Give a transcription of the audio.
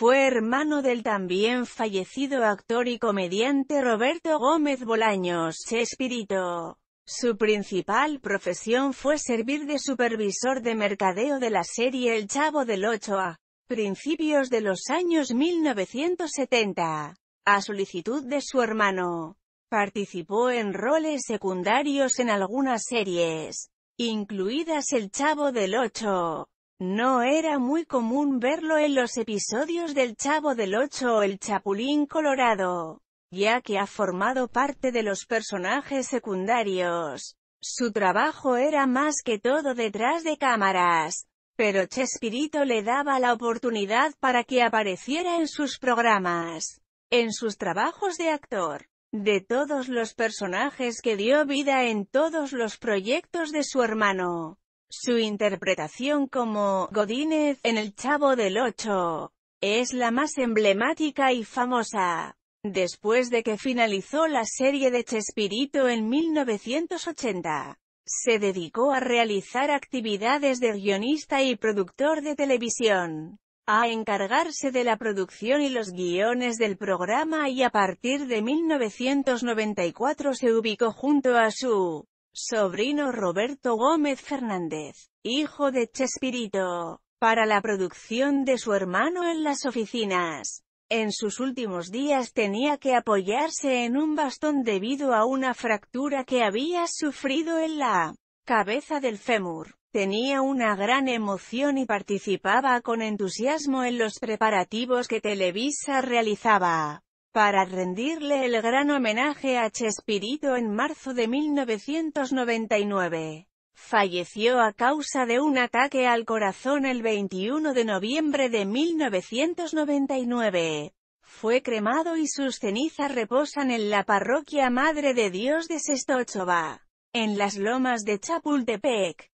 Fue hermano del también fallecido actor y comediante Roberto Gómez Bolaños, Chespirito. Su principal profesión fue servir de supervisor de mercadeo de la serie El Chavo del 8 a principios de los años 1970. A solicitud de su hermano, participó en roles secundarios en algunas series, incluidas El Chavo del 8, no era muy común verlo en los episodios del Chavo del Ocho o el Chapulín Colorado, ya que ha formado parte de los personajes secundarios. Su trabajo era más que todo detrás de cámaras, pero Chespirito le daba la oportunidad para que apareciera en sus programas, en sus trabajos de actor. De todos los personajes que dio vida en todos los proyectos de su hermano, su interpretación como Godínez en El Chavo del Ocho es la más emblemática y famosa. Después de que finalizó la serie de Chespirito en 1980, se dedicó a realizar actividades de guionista y productor de televisión, a encargarse de la producción y los guiones del programa y a partir de 1994 se ubicó junto a su sobrino Roberto Gómez Fernández, hijo de Chespirito, para la producción de su hermano en las oficinas. En sus últimos días tenía que apoyarse en un bastón debido a una fractura que había sufrido en la cabeza del fémur. Tenía una gran emoción y participaba con entusiasmo en los preparativos que Televisa realizaba para rendirle el gran homenaje a Chespirito en marzo de 1999. Falleció a causa de un ataque al corazón el 21 de noviembre de 1999. Fue cremado y sus cenizas reposan en la parroquia Madre de Dios de Sestochova, en las lomas de Chapultepec.